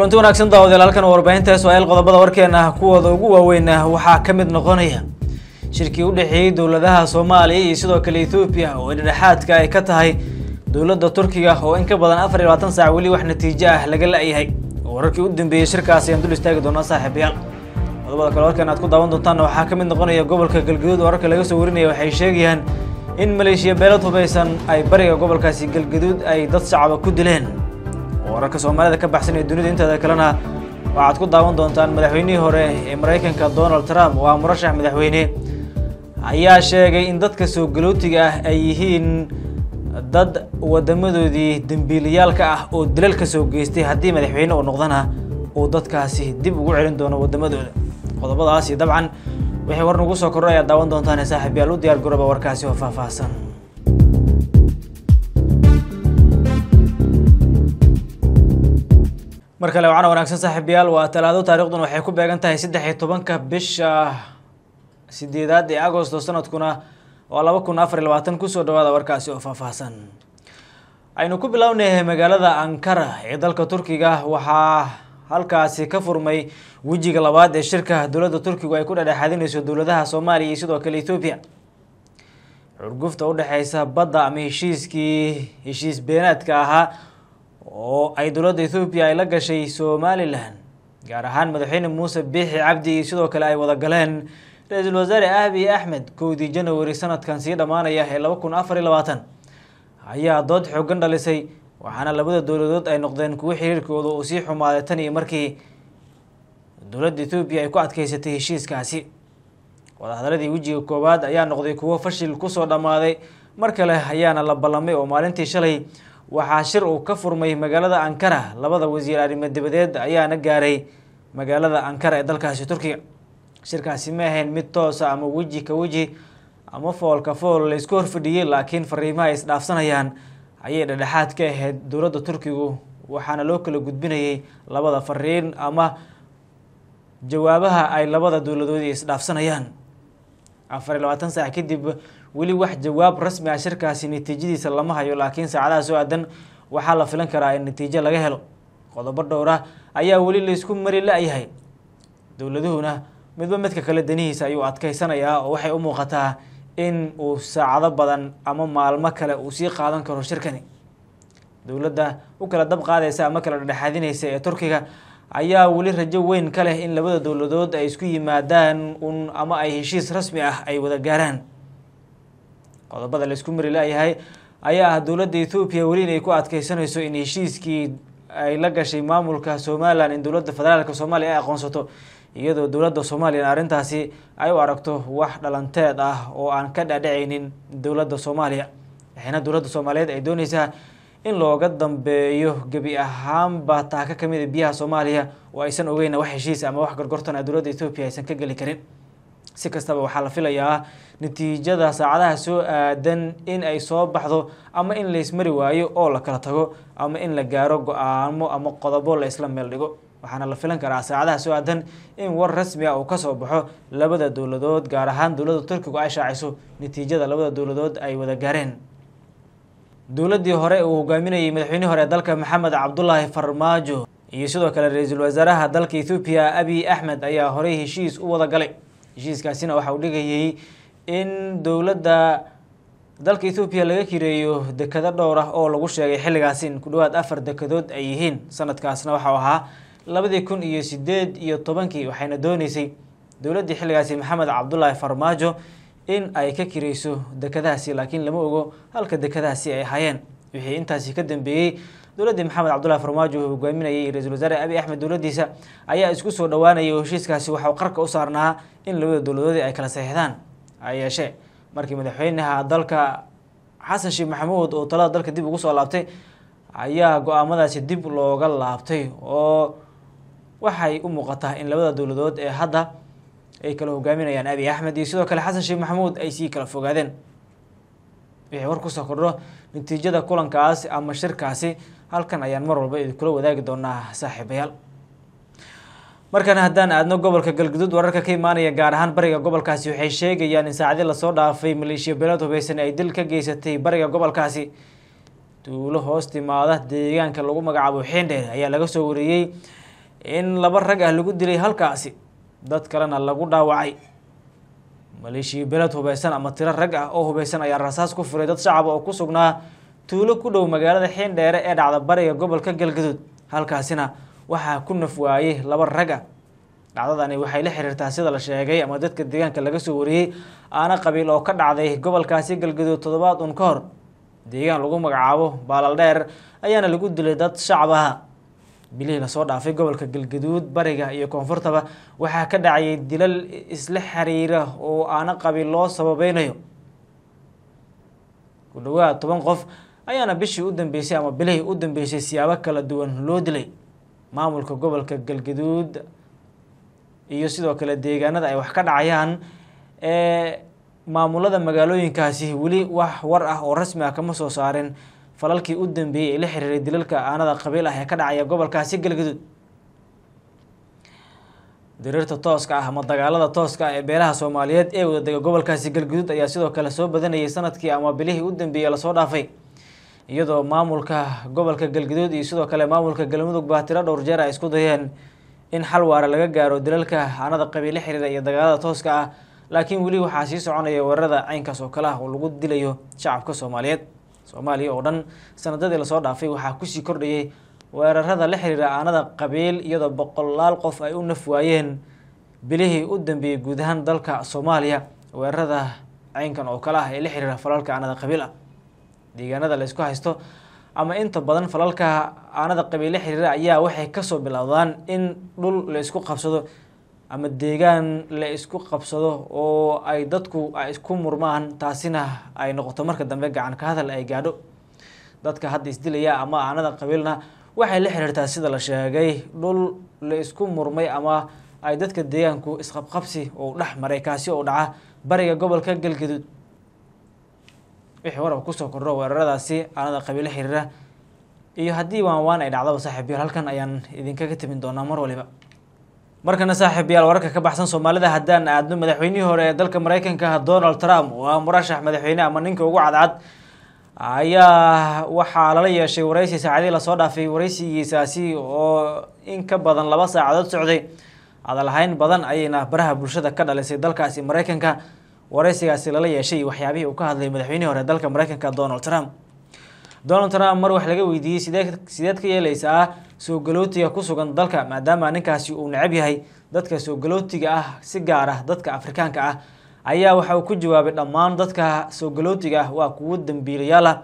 kulanti wanaagsan daawadayaal halkan warbaahinta soo-aal qodobada warkeena kuwooda ugu waaweyna waxaa ka mid noqonaya shirkii u dhexeeyey dowladaha soomaaliya iyo sidoo kale ethoobiya oo dhedhexaadka ay ka tahay dowladda turkiga oo in ka badan afar iyo labaatan saac weli wax natiijo ah laga la-yahay wararkii u dambeeyey shirkaasi ayaan dul istaagi doonaa saaxiibayaal qodobada kale warkan aad ku daawan doontaanna waxaa ka mid noqonaya gobolka galgaduud wararka laga soo warinaya waxay sheegayaan in maleeshiya beelad hubaysan ay bariga gobolkaasi galgaduud ay dad shacaba ku dileen wararka soomaalida ka baxsan ee dunida inteeda kalena waxaad ku daawan doontaan madaxweynihii hore ee maraykanka donald trump waa murashax madaxweyne ayaa sheegay in dadka soo galootiga ah ay yihiin dad waddamadoodii dembiilayaalka ah oo dilal ka soo geystay haddii madaxweyne uu noqdana uu dadkaasi dib ugu celin doono waddamadooda qodobadaasi dabcan wixii war nagu soo kordha ayaad daawan doontaan saaxiib u diyaar garooba warkaasi oo faahfaahsan mar kale wacana wanaagsan saaxiibayaal waa talaado taarikhdan waxay ku beegan tahay saddex iyo tobanka bisha sideedaad ee agosto sanadkuna waa laba kun afar iy labaatan kusoo dhawaada warkaasi oo faahfaahsan aynu ku biloawnahay magaalada ankara ee dalka turkiga waxaa halkaasi ka furmay wejiga labaad ee shirka dowladda turkigu ay ku dhadhexaadinayso dowladaha soomaaliya iyo sidoo kale etoobiya curgufta udhexeysa badda ama heshiiskii heshiis beenaadka ahaa oo ay dowladda ethoobiya ay la gashay somalilan gaar ahaan madaxweyne muuse biixi cabdi iyo sidoo kale ay wadagaleen ra-iisul wasaare ahbi axmed kowdii janawari sanadkan sii dhammaanaya ee laba kun afar iyo labaatan ayaa dood xoogan dhalisay waxaana labada dowladood ay noqdeen kuwo xiriirkooda uu sii xumaaday tan iyo markii dowladda ethoobiya ay ku adkeysatay heshiiskaasi wadahadaladii wejiga koowaad ayaa noqday kuwo fashil kusoo dhammaaday mar kale ayaana la ballamay oo maalintii shalay waxaa shir uu ka furmay magaalada ankara labada wasiir arrimo dibadeed ayaana gaaray magaalada ankara ee dalkaasi turkiga shirkaasi ma ahayn mid toosa ah ama weji ka weji ama foolka fool laisku horfadhiyey laakiin fariimaha ay isdhaafsanayaan ayay dhadhexaad ka ahayd dowladda turkigu waxaana loo kala gudbinayay labada fariin ama jawaabaha ay labada dowladoodi isdhaafsanayaan afar iyo labaatan saac kadib weli wax jawaab rasmi ah shirkaasi natiijadiisa lama hayo laakiin saacadahaas oo aadan waxaa la filan karaa in natiijo laga helo qodobo dhowra ah ayaa weli laysku mari la-yahay dowladuhuna midba midka kale danihiisa ayuu adkaysanayaa oo waxay u muuqataa in uu saacado badan ama maalmo kale uu sii qaadan karo shirkani dowladda u kala dab qaadaysa ama kala dhadhexaadinaysa ee turkiga ayaa weli rajo weyn ka leh in labada dowladood ay isku yimaadaan un ama ay heshiis rasmi ah ay wada gaaraan qodobada la isku mari laayahay ayaa ah dowladda ethoobiya weli inay ku adkeysanayso in heshiiskii ay la gashay maamulka somalilan in dowladda federaalka soomaaliya ay aqoonsato iyadoo dowladda somalilan arrintaasi ay u aragto wax dhalanteed ah oo aan ka dhaadhacaynin dowladda soomaaliya waxayna dowladda soomaaliyeed ay dooneysaa in looga dambeeyo gebi ahaanba taaka ka mid a biyaha soomaaliya oo aysan ogeyna wax heshiis ama wax gorgortan a dowladda ethoobiya aysan ka geli karin si kastaba waxaa la filayaa natiijada saacadaha soo aadan in ay soo baxdo ama in laysmari waayo oo la kala tago ama in la gaaro go-aamo ama qodobo laysla meel dhigo waxaana la filan karaa saacadaha soo aadan in war rasmi ah uu kasoo baxo labada dowladood gaar ahaan dowladda turkigu ay shaaciso natiijada labada dowladood ay wada gaareen dowladdii hore uu hogaaminayay madaxweynihii hore ee dalka maxamed cabdulaahi farmaajo iyo sidoo kale ra-iisul wasaaraha dalka ethoobiya abiy axmed ayaa horey heshiis u wada galay heshiiskaasina waxa uu dhigayay in dowladda dalka ethoobiya laga kireeyo dekado dhowr ah oo lagu sheegay xilligaasi in ku dhawaad afar dekadood ay yihiin sanadkaasna waxau ahaa labadii kun iyo sideed iyo tobankii waxayna dooneysay dowladdii xilligaasi maxamed cabdulaahi farmaajo in ay ka kirayso dekadahaasi laakiin lama ogo halka dekadahaasi ay ahaayeen wixii intaasi ka dambeeyey dowladdii maxamed cabdulahi farmaajo uu hogaaminayay ra-iisul wasaare abi axmed dowladdiisa ayaa isku soo dhowaanayay oo heshiiskaasi waxau qarka u saarnaa in labada dowladoodii ay kala saxeixdaan ha yeeshee markii madaxweynaha dalka xasan sheekh maxamuud oo talada dalka dib ugu soo laabtay ayaa go-aamadaasi dib looga laabtay oo waxay u muuqataa in labada dowladood ee hadda ay kala hogaaminayaan abi axmed iyo sidoo kale xasan sheekh maxamuud ay sii kala fogaadeen wixii war kusoo kordho natiijada kulankaas ama shirkaasi halkan ayaan mar walba idinkula wadaagi doonaa saaxiibayaal markana haddaan aadno gobolka galguduud wararka ka imaanaya gaar ahaan bariga gobolkaasi waxay sheegayaan in saacadii lasoo dhaafay maleeshiya beelad hubeysan ay dil ka geysatay bariga gobolkaasi tuulo hoos timaada deegaanka lagu magacaabo xeendheer ayaa laga soo wariyey in laba rag ah lagu dilay halkaasi dad kalena lagu dhaawacay maleeshiya beelad hubeysan ama tiro rag ah oo hubeysan ayaa rasaas ku furay dad shacaba oo ku sugnaa tuulo ku dhow magaalada xiindheere ee dhacda bariga gobolka galgaduud halkaasina waxaa ku naf waayey laba rag ah dhacdadani waxay la xiriirtaa sida la sheegay ama dadka deegaanka laga soo wariyey aana qabiil oo ka dhacday gobolkaasi galgaduud toddobaad un ka hor deegaan lagu magacaabo baalaldheer ayaana lagu dilay dad shacab aha bilihii lasoo dhaafay gobolka galgaduud bariga iyo koonfurtaba waxaa ka dhacayay dilal isla xiriira oo aana qabiil loo sababeynayo ku dhawaad toban qof ayaana bishii u dambeysay ama bilihii u dambeysay siyaabo kala duwan loo dilay maamulka gobolka galgaduud iyo sidoo kale deegaanada ay wax ka dhacayaan ee maamulada magaalooyinkaasi weli wax war ah oo rasmi ah kama soo saarin falalkii u dambeeyey ee la xiriiray dilalka aanada qabiil ah ee ka dhacaya gobolkaasi galgaduud diriirta tooska ah ama dagaalada tooska ah ee beelaha soomaaliyeed ee wada dega gobolkaasi galgaduud ayaa sidoo kale soo badanayay sanadkii ama bilihii u dambeeyey lasoo dhaafay iyadoo maamulka gobolka galguduud iyo sidoo kale maamulka galmudug baa tiro dhowr jeer ay isku dayeen in xal waara laga gaaro dalalka hanada qabiile xiriira iyo dagaalada tooska ah laakiin weli waxaa sii soconaya weerarada caynkaas oo kale ah oo lagu dilayo shacabka soomaaliyeed soomaaliya oo dhan sanadadii lasoo dhaafay waxaa kusii kordhayay weerarada la xiriira aanada qabiil iyadoo boqolaal qof ay u naf waayeen bilihii u dambeeyey guud ahaan dalka soomaaliya weerarada caynkan oo kale ah ee la xiriira falalka aanada qabiil ah deegaanada la isku haysto ama inta badan falalka aanada qabiile xiriira ayaa waxay kasoo bilowdaan in dhul la isku qabsado ama deegaan la isku qabsado oo ay dadku isku murmaan taasina ay noqoto marka dambe gacan ka hadal ay gaadho dadka hadda isdilaya ama aanada qabiilna waxay la xiriirtaa sida la sheegay dhul la isku murmay ama ay dadka deegaanku isqabqabsi ou dhex maray kaasi oo dhaca bariga gobolka galgaduud wixii warab kusoo kordho weeraradaasi aalada qabiilo xiriira iyo haddii waanwaan ay dhacdaba saaxiibayaal halkan ayaan idinkaga timin doonaa mar waliba markana saaxiibyaal wararka ka baxsan soomaalida haddaan aadno madaxweynihii hore ee dalka maraykanka donald trump oo murashax madaxweyne ama ninka ugu cadcad ayaa waxaa lala yeeshay waraysi saacadihii lasoo dhaafay wareysigiisaasi oo in ka badan laba saacadood socday adalahayn badan ayayna baraha bulshada ka dhalisay dalkaasi maraykanka wareysigaasi lala yeeshay waxyaabihii uu ka hadlay madaxweynihii hore dalka mareykanka donald trump donald trump mar wax laga weydiiyey sidee sideed ka yeeleysaa soo galootiga ku sugan dalka maadaama ninkaasi uu necab yahay dadka soo galootiga ah si gaar ah dadka afrikaanka ah ayaa waxa uu ku jawaabay dhammaan dadka soo galootiga ah waa kuwa dambiilayaal ah.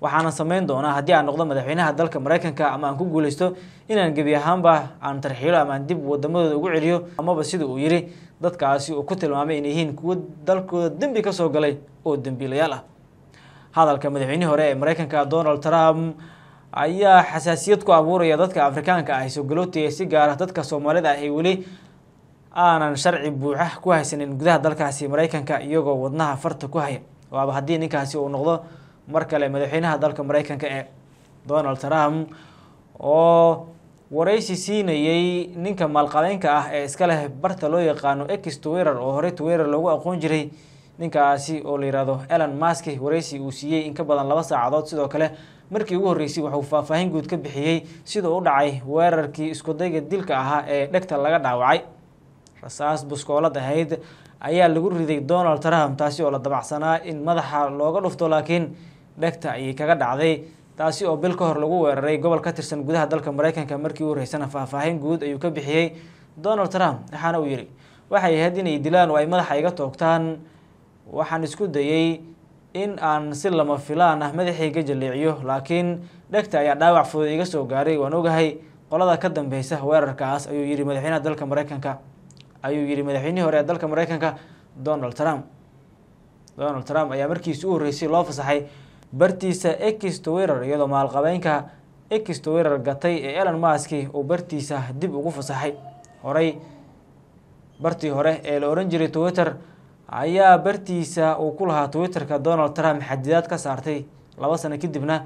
waxaana sameyn doonaa haddii aan noqdo madaxweynaha dalka mareykanka ama aan ku guuleysto inaan gebi ahaanba aan tarxiilo ama aan dib wadamadooda ugu celiyo amaba sida uu yidhi dadkaasi uu ku tilmaamay inay yihiin kuwa dalkooda dembi ka soo galay oo dembiilayaal ah hadalka madaxweynihii hore ee maraykanka donald trump ayaa xasaasiyad ku abuuraya dadka afrikaanka ah soogalootiga si gaara dadka soomaalida ah ay weli aanan sharci buuxa ku haysanin gudaha dalkaasi maraykanka iyagoo wadnaha farta ku haya waaba haddii ninkaasi uu noqdo mar kale madaxweynaha dalka maraykanka ee donald trump oo wareysi siinayey ninka maalqadeynka ah ee iska leh barta loo yaqaano ex twitter oo horey twitter loogu aqoon jiray ninkaasi oo la yihahdo elon mask wareysi uu siiyey in ka badan laba saacadood sidoo kale markii ugu horreysay wuxuu faahfaahin guud ka bixiyey sida u dhacay weerarkii iskudayga dilka ahaa ee dhegta laga dhaawacay rasaas buskoolad ahayd ayaa lagu riday donald trump taasi oo la dabacsanaa in madaxa looga dhufto laakiin dhegta ayay kaga dhacday taasi oo bil ka hor lagu weeraray gobol ka tirsan gudaha dalka maraykanka markii u horeysana faahfaahin guud ayuu ka bixiyey donald trump waxaana uu yihi waxay ahayd inay dilaan oo ay madaxa iga toogtaan waxaan isku dayey in aan si lama filaan ah madaxayga jaleeciyo laakiin dhegta ayaa dhaawac fudud iga soo gaaray waan ogahay qolada ka dambeysa weerarkaas ayuu yihi madaxweynaha dalka maraykanka ayuu yihi madaxweynihii hore ee dalka maraykanka donald trump donald trump ayaa markiisi u horreysay loo fasaxay bartiisa x twitter iyadoo maalqabeenka x twitter gatay ee elon maski uu bartiisa dib ugu fasaxay horay bartii hore ee la oran jiray twitter ayaa bartiisa uu ku lahaa twitterka donald trump xadidaad ka saartay laba sano kadibna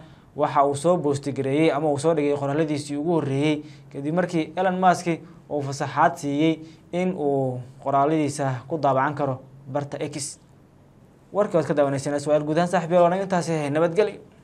waxa uu soo boostigareeyey ama uu soo dhigay qoraaladiisii ugu horreeyey kadib markii elon maski uu fasaxaad siiyey in uu qoraaladiisa ku daabacan karo barta x warkii waad ka daawanayseen aswaal guud ahaan saaxiib yoolanayo intaasi nabadgeli